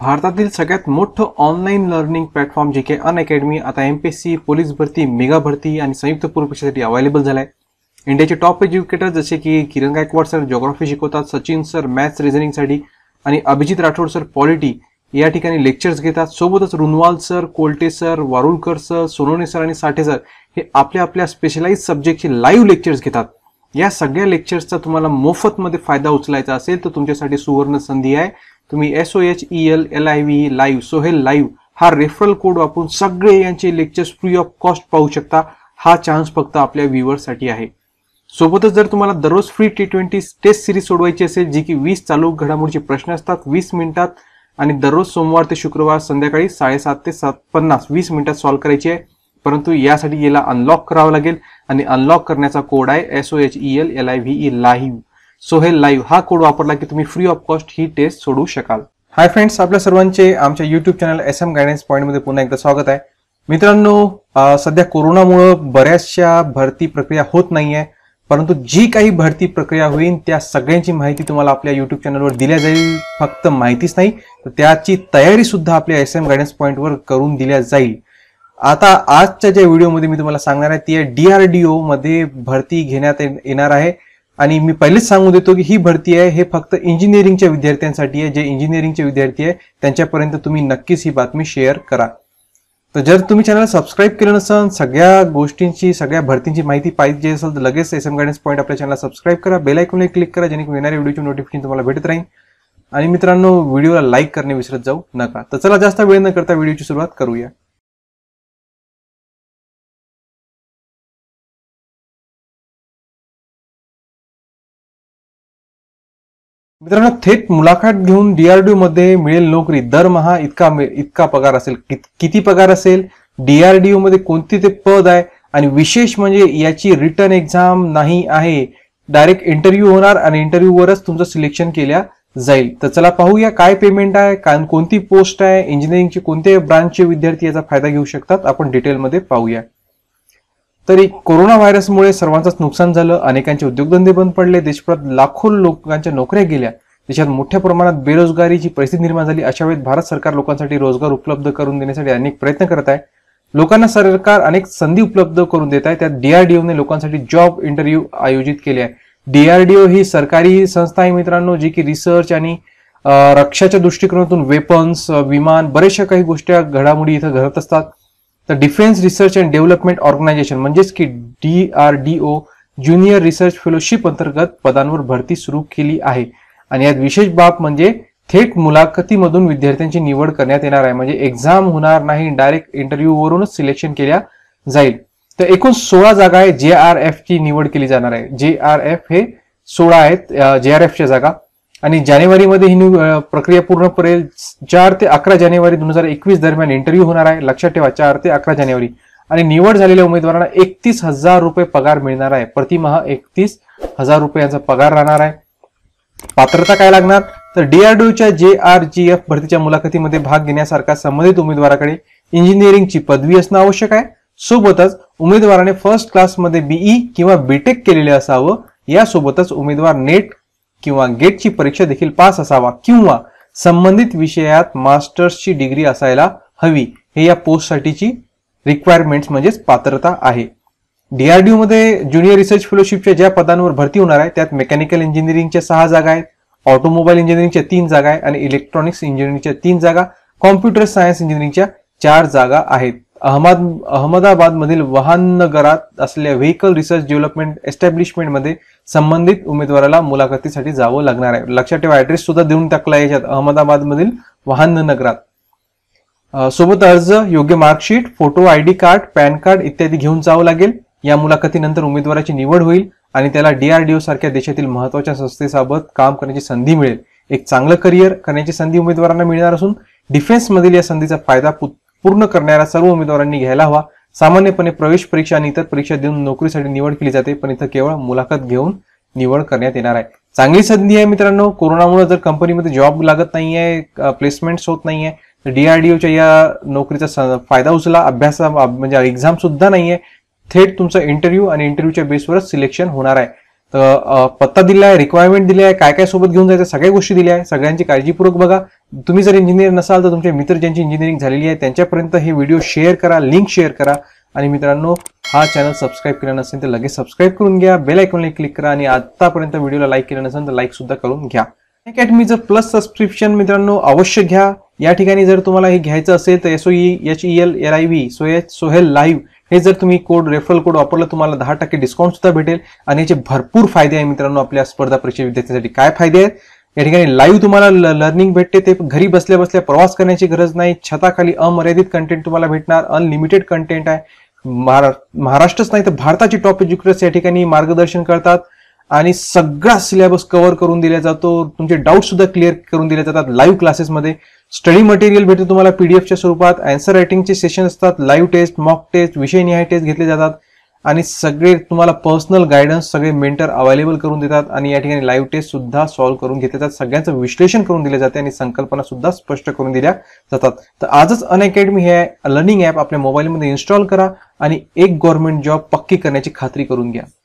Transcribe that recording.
भारतातील सगळ्यात मोठं ऑनलाईन लर्निंग प्लॅटफॉर्म जे के अन अकॅडमी आता M P S C police भरती मेगा भरती आणि संयुक्त पूर्व अवेलेबल झालं आहे इंडियाचे टॉप एज्युकेटर जसे की किरण गायकवाड सर जॉग्राफी शिकवतात सचिन सर मॅथ्स रिझनिंगसाठी आणि अभिजित राठोड सर पॉलिटी या ठिकाणी लेक्चर्स घेतात सोबतच Runwal sir Kolte sir Warulkar sir Sonone sir आणि साठे सर हे आपल्या आपल्या स्पेशलाइज सब्जेक्टचे लाईव्ह लेक्चर्स घेतात या सगळ्या लेक्चर्सचा तुम्हाला मोफतमध्ये फायदा उचलायचा असेल तर तुमच्यासाठी सुवर्ण संधी आहे तुम्ही S O H E L L I V live Sohel live हा रेफरल कोड वापरून सगळे यांचे लेक्चर्स फ्री ऑफ कॉस्ट पाहू शकता हा चान्स फक्त आपल्या साठी आहे सोबतच जर तुम्हाला दररोज free T twenty test series सोडवायची असेल जी की वीस चालू घडामोडीचे प्रश्न असतात वीस मिनिटात आणि दररोज सोमवार ते शुक्रवार संध्याकाळी साडेसात ते सात पन्नास वीस मिनिटात सॉल्व्ह करायची आहे परंतु यासाठी याला अनलॉक करावं लागेल आणि अनलॉक करण्याचा कोड आहे S O H E L L I V E live Sohel live हा कोड वापरला की तुम्ही फ्री ऑफ कॉस्ट ही टेस्ट सोडू शकाल हाय फ्रेंड्स आपल्या सर्वांचे आमच्या YouTube channel S M guidance पॉईंटमध्ये पुन्हा एकदा स्वागत आहे मित्रांनो सध्या कोरोनामुळं बऱ्याचशा भरती प्रक्रिया होत नाहीये परंतु जी काही भरती प्रक्रिया होईल त्या सगळ्यांची माहिती तुम्हाला आपल्या युट्यूब चॅनलवर दिल्या जाईल फक्त माहितीच नाही तर त्याची तयारी सुद्धा आपल्या एस एम गायडन्स पॉईंटवर करून दिल्या जाईल आता आजच्या ज्या व्हिडिओमध्ये मी तुम्हाला सांगणार आहे ती आहे डी मध्ये भरती घेण्यात येणार आहे आणि मी पहिलेच सांगू देतो की ही भरती आहे हे फक्त इंजिनिअरिंगच्या विद्यार्थ्यांसाठी आहे जे इंजिनिअरिंगचे विद्यार्थी आहे त्यांच्यापर्यंत तुम्ही नक्कीच ही बातमी शेअर करा तर जर तुम्ही चॅनल सबस्क्राईब केलं नसेल सगळ्या गोष्टींची सगळ्या भरतींची माहिती पाहिजे असेल तर लगेच एस एम गायडन्स पॉईंट आपल्या चॅनलला सबस्क्राईब करा बेल आयकॉनला क्लिक करा जेणेकरून येणाऱ्या व्हिडिओची नोटिफिकेशन तुम्हाला भेटत राहील आणि मित्रांनो व्हिडिओला लाईक करणे विसरत जाऊ नका तर चला जास्त वेळ न करता व्हिडिओची सुरुवात करूया मित्रांनो थेट मुलाखत घेऊन डीआरडीओ मध्ये मिळेल नोकरी दरमहा इतका इतका पगार असेल किती पगार असेल डीआरडीओ मध्ये कोणते ते पद आहे आणि विशेष म्हणजे याची रिटर्न एक्झाम नाही आहे डायरेक्ट इंटरव्ह्यू होणार आणि इंटरव्ह्यूवरच तुमचं सिलेक्शन केल्या जाईल तर चला पाहूया काय पेमेंट आहे का कोणती पोस्ट आहे इंजिनिअरिंगचे कोणते ब्रांचचे विद्यार्थी याचा फायदा घेऊ शकतात आपण डिटेलमध्ये पाहूया तरी कोरोना व्हायरसमुळे सर्वांचंच नुकसान झालं अनेकांचे उद्योगधंदे बंद पडले देशभरात लाखो लोकांच्या नोकऱ्या गेल्या देशात मोठ्या प्रमाणात बेरोजगारीची परिस्थिती निर्माण झाली अशा वेळेत भारत सरकार लोकांसाठी रोजगार उपलब्ध करून देण्यासाठी अनेक प्रयत्न करत आहे लोकांना सरकार अनेक संधी उपलब्ध करून देत आहे त्यात डीआरडीओने लोकांसाठी जॉब इंटरव्ह्यू आयोजित केले आहे डीआरडीओ ही सरकारी संस्था आहे मित्रांनो जी की रिसर्च आणि रक्षाच्या दृष्टिकोनातून वेपन्स विमान बऱ्याचशा काही गोष्टी घडामोडी इथं घडत असतात तर defence research and development organisation म्हणजेच की D R D O junior research fellowship अंतर्गत पदांवर भरती सुरू केली आहे आणि यात विशेष बाब म्हणजे थेट मुलाखतीमधून विद्यार्थ्यांची निवड करण्यात येणार आहे म्हणजे एक्झाम होणार नाही डायरेक्ट इंटरव्ह्यूवरूनच सिलेक्शन केल्या जाईल तर एकूण सोळा जागा आहे जे आर एफ ची निवड केली जाणार आहे जे आर एफ हे सोळा आहेत जे आर एफच्या जागा आणि जानेवारीमध्ये ही प्रक्रिया पूर्ण पडेल चार ते अकरा जानेवारी दोन हजार एकवीस दरम्यान इंटरव्ह्यू होणार आहे लक्षात ठेवा चार ते अकरा जानेवारी आणि निवड झालेल्या उमेदवारांना एकतीस हजार रुपये पगार मिळणार आहे प्रतिमहा एकतीस हजार रुपये यांचा पगार राहणार आहे पात्रता काय लागणार तर डीआरडीओच्या जे आर जी एफ भरतीच्या मुलाखतीमध्ये भाग घेण्यासारखा संबंधित उमेदवाराकडे इंजिनिअरिंगची पदवी असणं आवश्यक आहे सोबतच उमेदवाराने फर्स्ट क्लासमध्ये बीई किंवा बीटेक केलेले असावं यासोबतच उमेदवार नेट किंवा गेटची परीक्षा देखील पास असावा किंवा संबंधित विषयात मास्टर्सची डिग्री असायला हवी हे या पोस्टसाठीची रिक्वायरमेंट्स म्हणजेच पात्रता आहे डीआरडीओ मध्ये ज्युनियर रिसर्च फेलोशिपच्या ज्या पदांवर भरती होणार आहे त्यात मेकॅनिकल इंजिनिअरिंगच्या सहा जागा आहेत ऑटोमोबाईल इंजिनिअरिंगच्या तीन जागा आहे आणि इलेक्ट्रॉनिक्स इंजिनिअरिंगच्या तीन जागा कॉम्प्युटर सायन्स इंजिनिअरिंगच्या चार जागा आहेत अहमद अहमदाबादमधील नगरात असलेल्या व्हेकल रिसर्च डेव्हलपमेंट एस्टॅब्लिशमेंटमध्ये संबंधित उमेदवाराला मुलाखतीसाठी जावं लागणार आहे लक्षात ठेवा ऍड्रेस सुद्धा देऊन टाकला याच्यात अहमदाबादमधील नगरात सोबत अर्ज योग्य marksheet photo I D card PAN card इत्यादी घेऊन जावं लागेल या मुलाखतीनंतर उमेदवाराची निवड होईल आणि त्याला डीआरडीओ सारख्या देशातील महत्वाच्या संस्थेसोबत काम करण्याची संधी मिळेल एक चांगलं करिअर करण्याची संधी उमेदवारांना मिळणार असून डिफेन्समधील या संधीचा फायदा पूर्ण करणाऱ्या सर्व उमेदवारांनी घ्यायला हवा सामान्यपणे प्रवेश परीक्षा आणि इतर परीक्षा देऊन नोकरीसाठी निवड केली जाते पण इथं केवळ मुलाखत घेऊन निवड करण्यात येणार आहे चांगली संधी आहे मित्रांनो कोरोनामुळे जर कंपनीमध्ये जॉब लागत नाहीये प्लेसमेंट्स होत नाहीये तर डीआरडीओच्या या नोकरीचा फायदा उचला अभ्यासा म्हणजे एक्झाम सुद्धा आहे थेट तुमचा इंटरव्ह्यू आणि इंटरव्ह्यूच्या बेसवरच सिलेक्शन होणार आहे पत्ता दिला आहे रिक्वायरमेंट दिली आहे काय काय सोबत घेऊन जायचं सगळ्या गोष्टी दिल्या आहेत सगळ्यांची काळजीपूर्वक बघा तुम्ही जर इंजिनियर नसाल तर तुमचे मित्र ज्यांची इंजिनिअरिंग झालेली आहे त्यांच्यापर्यंत हे व्हिडिओ शेअर करा लिंक शेअर करा आणि मित्रांनो हा चॅनल सबस्क्राईब केला नसेल तर लगेच सबस्क्राईब करून घ्या बेल आयकॉनला क्लिक करा आणि आतापर्यंत व्हिडिओला लाईक केला नसेल तर लाईक सुद्धा करून घ्या अकॅडमीचं प्लस सबस्क्रिप्शन मित्रांनो अवश्य घ्या या ठिकाणी जर तुम्हाला हे घ्यायचं असेल तर S O E H E L I V सोएच सोहेल लाईव्ह हे जर तुम्ही कोड रेफरल कोड वापरला तुम्हाला दहा टक्के डिस्काउंट सुद्धा भेटेल आणि याचे भरपूर फायदे आहे मित्रांनो आपल्या स्पर्धा परीक्षा विद्यार्थ्यांसाठी काय फायदे आहेत या ठिकाणी लाईव्ह तुम्हाला लर्निंग भेटते ते घरी बसल्या बसल्या प्रवास करण्याची गरज नाही छताखाली अमर्यादित कंटेंट तुम्हाला भेटणार अनलिमिटेड कंटेंट आहे महाराष्ट्रच नाही तर भारताची टॉप एज्युकेटर्स या ठिकाणी मार्गदर्शन करतात आणि सगळा सिलेबस कव्हर करून दिला जातो तुमचे डाऊट सुद्धा क्लिअर करून दिले जातात लाईव्ह क्लासेसमध्ये स्टडी मटेरियल भेटतो तुम्हाला पीडीएफच्या स्वरूपात अँसर रायटिंगचे सेशन असतात लाईव्ह टेस्ट मॉक टेस्ट विषयनिहाय टेस्ट घेतले जातात आणि सगळे तुम्हाला पर्सनल गायडन्स सगळे मेंटर अवेलेबल करून देतात आणि या ठिकाणी लाईव्ह टेस्ट सुद्धा सॉल्व्ह करून घेतले जातात सगळ्यांचं विश्लेषण करून दिले जाते आणि संकल्पना सुद्धा स्पष्ट करून दिल्या जातात तर आजच अनअकॅडमी हे लर्निंग ॲप आपल्या मोबाईलमध्ये इन्स्टॉल करा आणि एक गव्हर्नमेंट जॉब पक्की करण्याची खात्री करून घ्या